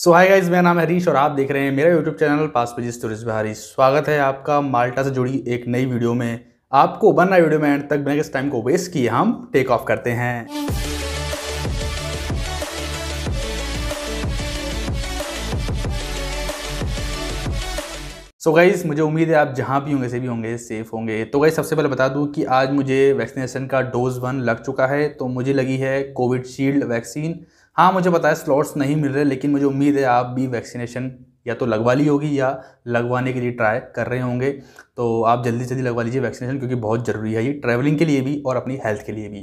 सो hi guys मेरा नाम हरीश और आप देख रहे हैं मेरा यूट्यूब चैनल पास पेजिस टूरिस्ट बिहारी स्वागत है आपका माल्टा से जुड़ी एक नई वीडियो में आपको बन रहा वीडियो में एंड तक बिना किस टाइम को वेस्ट किए हम टेक ऑफ करते हैं सो so गाइज़ मुझे उम्मीद है आप जहाँ भी होंगे से भी होंगे सेफ़ होंगे तो गाइज़ सबसे पहले बता दूँ कि आज मुझे वैक्सीनेशन का डोज वन लग चुका है तो मुझे लगी है कोविड शील्ड वैक्सीन हाँ मुझे पता है स्लॉट्स नहीं मिल रहे लेकिन मुझे उम्मीद है आप भी वैक्सीनेशन या तो लगवा ली होगी या लगवाने के लिए ट्राई कर रहे होंगे तो आप जल्दी जल्दी लगवा लीजिए वैक्सीनेशन क्योंकि बहुत ज़रूरी है ये ट्रैवलिंग के लिए भी और अपनी हेल्थ के लिए भी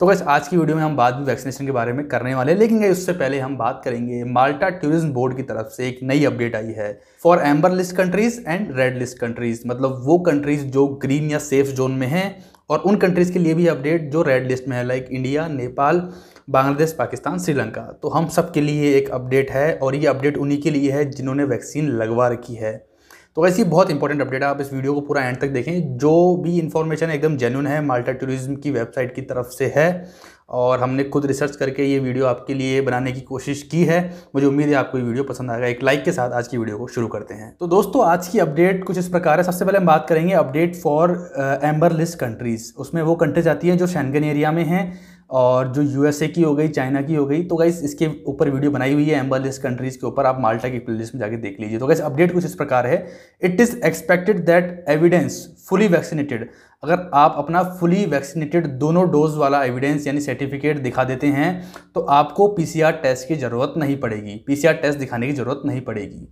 तो बस आज की वीडियो में हम बात भी वैक्सीनेशन के बारे में करने वाले हैं लेकिन उससे पहले हम बात करेंगे माल्टा टूरिज्म बोर्ड की तरफ से एक नई अपडेट आई है for amber list countries and red list countries मतलब वो कंट्रीज़ जो ग्रीन या सेफ जोन में हैं और उन कंट्रीज़ के लिए भी अपडेट जो रेड लिस्ट में है लाइक इंडिया नेपाल बांग्लादेश पाकिस्तान श्रीलंका तो हम सब के लिए एक अपडेट है और ये अपडेट उन्हीं के लिए है जिन्होंने वैक्सीन लगवा रखी है तो ऐसी बहुत इंपॉर्टेंट अपडेट है आप इस वीडियो को पूरा एंड तक देखें जो भी इन्फॉर्मेशन एकदम जेन्यून है माल्टा टूरिज्म की वेबसाइट की तरफ से है और हमने खुद रिसर्च करके ये वीडियो आपके लिए बनाने की कोशिश की है मुझे उम्मीद है आपको ये वीडियो पसंद आएगा एक लाइक के साथ आज की वीडियो को शुरू करते हैं तो दोस्तों आज की अपडेट कुछ इस प्रकार है सबसे पहले हम बात करेंगे update for amber list countries उसमें वो कंट्रीज आती हैं जो शैनगन एरिया में हैं और जो यूएसए की हो गई चाइना की हो गई तो गाइस इसके ऊपर वीडियो बनाई हुई है एम्बर कंट्रीज़ के ऊपर आप माल्टा की प्लेलिस्ट में जाके देख लीजिए तो गाइस अपडेट कुछ इस प्रकार है it is expected that evidence fully vaccinated अगर आप अपना फुली वैक्सीनेटेड दोनों डोज वाला एविडेंस यानी सर्टिफिकेट दिखा देते हैं तो आपको पी टेस्ट की ज़रूरत नहीं पड़ेगी पी टेस्ट दिखाने की ज़रूरत नहीं पड़ेगी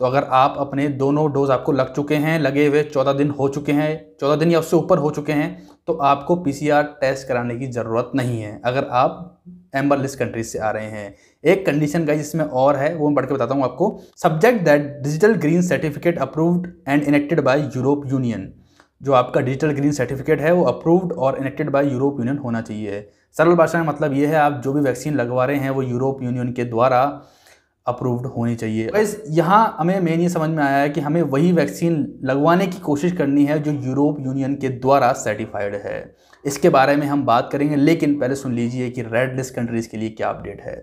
तो अगर आप अपने दोनों डोज आपको लग चुके हैं लगे हुए चौदह दिन हो चुके हैं चौदह दिन या उससे ऊपर हो चुके हैं तो आपको पी टेस्ट कराने की ज़रूरत नहीं है अगर आप एम्बर लिस्ट कंट्रीज से आ रहे हैं एक कंडीशन का जिसमें और है वो मैं पढ़ के बताता हूँ आपको subject that digital green certificate approved and enacted by Europe union जो आपका डिजिटल ग्रीन सर्टिफिकेट है वो अप्रूव्ड और इनेक्टेड बाय यूरोप यूनियन होना चाहिए सरल भाषा में मतलब ये है आप जो भी वैक्सीन लगवा रहे हैं वो यूरोप यूनियन के द्वारा अप्रूव्ड होनी चाहिए बस तो यहाँ हमें मेन ये समझ में आया है कि हमें वही वैक्सीन लगवाने की कोशिश करनी है जो यूरोप यूनियन के द्वारा सर्टिफाइड है इसके बारे में हम बात करेंगे लेकिन पहले सुन लीजिए कि रेड लिस्ट कंट्रीज़ के लिए क्या अपडेट है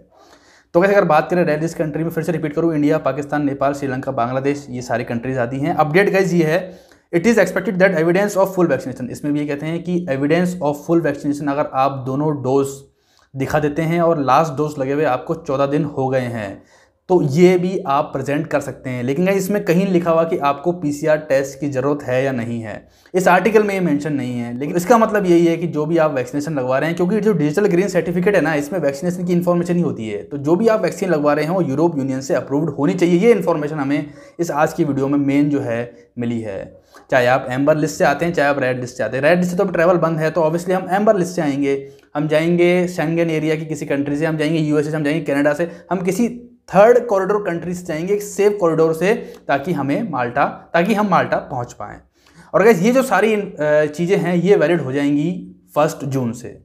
तो कैसे अगर बात करें रेड लिस्ट कंट्री में फिर से रिपीट करूँ इंडिया पाकिस्तान नेपाल श्रीलंका बांग्लादेश ये सारी कंट्रीज़ आती हैं अपडेट गाइज ये है it is expected that evidence of full vaccination इसमें भी ये कहते हैं कि एविडेंस ऑफ फुल वैक्सीनेशन अगर आप दोनों डोज दिखा देते हैं और लास्ट डोज लगे हुए आपको चौदह दिन हो गए हैं तो ये भी आप प्रेजेंट कर सकते हैं लेकिन इसमें कहीं लिखा हुआ कि आपको पीसीआर टेस्ट की ज़रूरत है या नहीं है इस आर्टिकल में ये मेंशन नहीं है लेकिन इसका मतलब यही है कि जो भी आप वैक्सीनेशन लगवा रहे हैं क्योंकि जो डिजिटल ग्रीन सर्टिफिकेट है ना इसमें वैक्सीनेशन की इन्फॉर्मेशन ही होती है तो जो भी आप वैक्सीन लगवा रहे हैं वो यूरोप यूनियन से अप्रूव्ड होनी चाहिए ये इन्फॉर्मेशन हमें इस आज की वीडियो में मेन जो है मिली है चाहे आप एम्बर लिस्ट से आते हैं चाहे आप रेड लिस्ट से आते हैं रेड लिस्ट से तो ट्रैवल बंद है तो ऑब्वियसली हम एम्बर लिस्ट से आएंगे हम जाएंगे शेंगेन एरिया की किसी कंट्री से हम जाएंगे यूएसए से हम जाएंगे कनाडा से हम किसी थर्ड कॉरिडोर कंट्री से जाएंगे एक सेफ कॉरिडोर से ताकि हमें माल्टा ताकि हम माल्टा पहुंच पाएँ और गैस ये जो सारी चीज़ें हैं ये वैलिड हो जाएंगी फर्स्ट जून से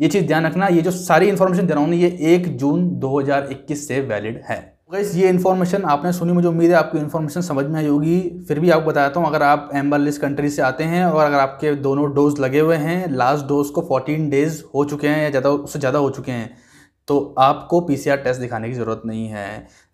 ये चीज़ ध्यान रखना ये जो सारी इन्फॉर्मेशन दे रहा हूँ ये एक जून 2021 से वैलिड है गैस ये इन्फॉर्मेशन आपने सुनी मुझे उम्मीद है आपको इन्फॉर्मेशन समझ में आई होगी फिर भी आपको बताता हूँ अगर आप एम्बर लिस्ट कंट्री से आते हैं और अगर आपके दोनों डोज लगे हुए हैं लास्ट डोज को 14 डेज हो चुके हैं या ज़्यादा उससे ज़्यादा हो चुके हैं तो आपको पीसीआर टेस्ट दिखाने की ज़रूरत नहीं है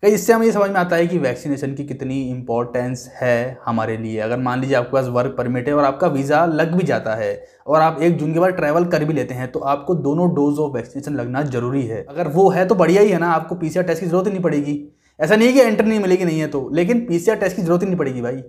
कहीं इससे हमें ये समझ में आता है कि वैक्सीनेशन की कितनी इंपॉर्टेंस है हमारे लिए अगर मान लीजिए आपके पास वर्क परमिट है और आपका वीज़ा लग भी जाता है और आप एक जून के बाद ट्रैवल कर भी लेते हैं तो आपको दोनों डोज ऑफ वैक्सीनेशन लगना जरूरी है अगर वो है तो बढ़िया ही है ना आपको पीसीआर टेस्ट की ज़रूरत ही नहीं पड़ेगी ऐसा नहीं कि एंट्री नहीं मिलेगी नहीं है तो लेकिन पीसीआर टेस्ट की ज़रूरत ही नहीं पड़ेगी भाई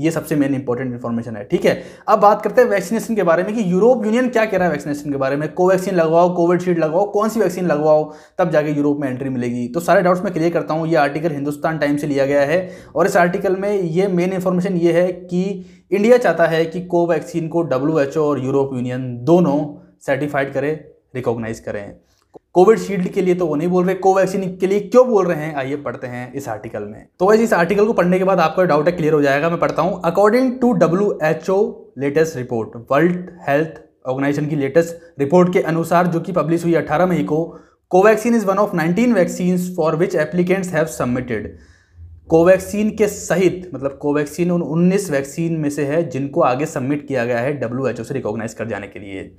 ये सबसे मेन इंपॉर्टेंट इन्फॉर्मेशन है ठीक है अब बात करते हैं वैक्सीनेशन के बारे में कि यूरोप यूनियन क्या कह रहा है वैक्सीनेशन के बारे में कोवैक्सीन लगवाओ कोविडशील्ड लगवाओ कौन सी वैक्सीन लगवाओ तब जाके यूरोप में एंट्री मिलेगी तो सारे डाउट्स मैं क्लियर करता हूँ ये आर्टिकल हिंदुस्तान टाइम से लिया गया है और इस आर्टिकल में ये मेन इन्फॉर्मेशन ये है कि इंडिया चाहता है कि कोवैक्सीन को डब्ल्यू और यूरोप यूनियन दोनों सर्टिफाइड करें रिकॉग्नाइज करें कोविड शील्ड के लिए तो वो नहीं बोल रहे कोवैक्सीन के लिए क्यों बोल रहे हैं आइए पढ़ते हैं इस आर्टिकल में तो वैसे इस आर्टिकल को पढ़ने के बाद आपका डाउट है क्लियर हो जाएगा मैं पढ़ता हूँ according to W H O latest report world health organisation की लेटेस्ट रिपोर्ट के अनुसार जो कि पब्लिश हुई अठारह मई को Covaxin is one of nineteen vaccine for which applicants have submitted Covaxin के सहित मतलब कोवैक्सीन उन उन्नीस वैक्सीन में से है जिनको आगे सबमिट किया गया है डब्ल्यू एच ओ से रिकॉग्नाइज कर जाने के लिए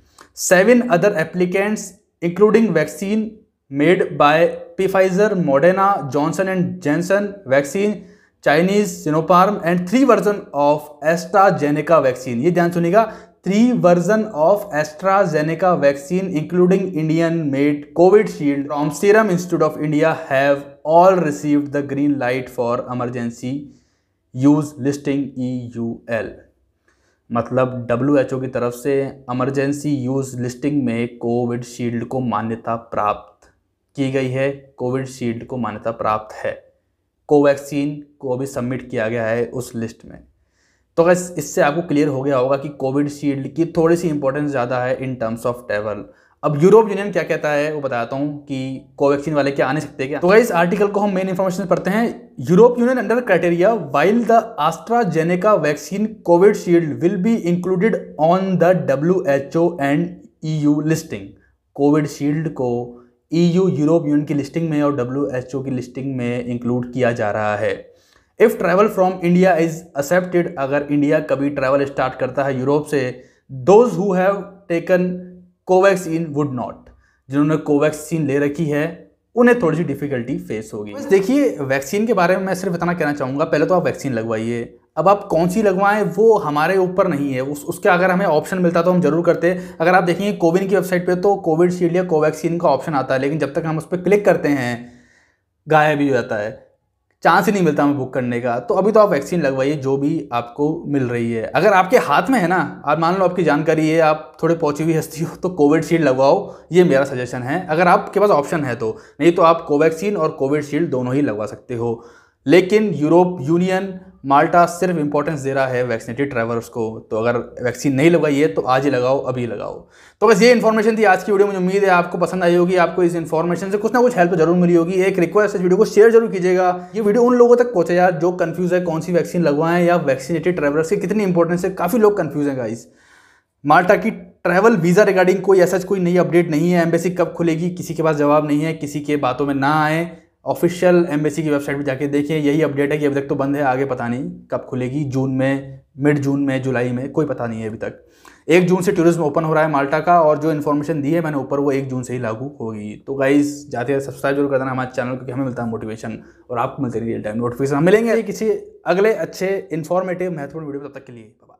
seven other applicants including vaccine made by Pfizer Moderna Johnson and Janssen vaccine Chinese Sinopharm and three version of AstraZeneca vaccine ये ध्यान सुनिएगा three version of AstraZeneca vaccine including Indian made Covishield from Serum Institute of India have all received the green light for emergency use listing E U L मतलब W की तरफ से emergency use listing में Covishield को मान्यता प्राप्त की गई है कोविड शील्ड को मान्यता प्राप्त है कोवैक्सीन को अभी सबमिट किया गया है उस लिस्ट में तो गैस इससे आपको क्लियर हो गया होगा कि कोविड शील्ड की थोड़ी सी इंपॉर्टेंस ज़्यादा है इन टर्म्स ऑफ ट्रैवल अब यूरोप यूनियन क्या कहता है वो बताता हूँ कि कोवैक्सीन वाले क्या आने सकते क्या तो इस आर्टिकल को हम मेन इन्फॉर्मेशन पढ़ते हैं Europe union under criteria while the AstraZeneca vaccine Covishield will be included on the W H O and E U listing Covishield को E e U Europe union की लिस्टिंग में और डब्ल्यू एच ओ की लिस्टिंग में इंक्लूड किया जा रहा है if travel from India is accepted अगर इंडिया कभी ट्रैवल स्टार्ट करता है यूरोप से those who have taken Covaxin would not जिन्होंने कोवैक्सीन ले रखी है उन्हें थोड़ी सी डिफिकल्टी फेस होगी देखिए वैक्सीन के बारे में मैं सिर्फ इतना कहना चाहूँगा पहले तो आप वैक्सीन लगवाइए अब आप कौन सी लगवाएं वो हमारे ऊपर नहीं है उस उसका अगर हमें ऑप्शन मिलता तो हम जरूर करते अगर आप देखेंगे कोविन की वेबसाइट पे तो कोविडशील्ड या कोवैक्सीन का ऑप्शन आता है लेकिन जब तक हम उस पर क्लिक करते हैं गायब ही हो जाता है चांस ही नहीं मिलता हमें बुक करने का तो अभी तो आप वैक्सीन लगवाइए जो भी आपको मिल रही है अगर आपके हाथ में है ना आप मान लो आपकी जानकारी है आप थोड़े पहुँची हुई हस्ती हो तो कोविडशील्ड लगवाओ ये मेरा सजेशन है अगर आपके पास ऑप्शन है तो नहीं तो आप कोवैक्सीन और कोविडशील्ड दोनों ही लगवा सकते हो लेकिन यूरोप यूनियन माल्टा सिर्फ इंपॉर्टेंस दे रहा है वैक्सीनेटेड ट्रैवलर्स को तो अगर वैक्सीन नहीं लगाई है तो आज ही लगाओ अभी लगाओ तो बस ये इन्फॉर्मेशन थी आज की वीडियो मुझे उम्मीद है आपको पसंद आई होगी आपको इस इन्फॉर्मेशन से कुछ ना कुछ हेल्प तो जरूर मिली होगी एक रिक्वेस्ट इस वीडियो को शेयर जरूर कीजिएगा ये वीडियो उन लोगों तक पहुंचे यार जो कन्फ्यूज़ है कौन सी वैक्सीन लगवाएं या वैक्सीनेटेड ट्रैवलर्स की कितनी इंपॉर्टेंस है काफ़ी लोग कन्फ्यूज़ हैं गाइस माल्टा की ट्रैवल वीज़ा रिगार्डिंग कोई ऐसा कोई नई अपडेट नहीं है एम्बेसी कब खुलेगी किसी के पास जवाब नहीं है किसी के बातों में ना आए ऑफिशियल एम्बेसी की वेबसाइट पर जाके देखिए यही अपडेट है कि अभी तक तो बंद है आगे पता नहीं कब खुलेगी जून में मिड जून में जुलाई में कोई पता नहीं है अभी तक एक जून से टूरिज्म ओपन हो रहा है माल्टा का और जो इन्फॉर्मेशन दी है मैंने ऊपर वो एक जून से ही लागू होगी तो गाइज जाते हैं सब्सक्राइब जरूर कर देना हमारे चैनल क्योंकि हमें मिलता है मोटिवेशन और आपको मिलते रियल टाइम नोटिफिकेशन मिलेंगे किसी अगले अच्छे इन्फॉर्मेटिव महत्वपूर्ण वीडियो तब तक के लिए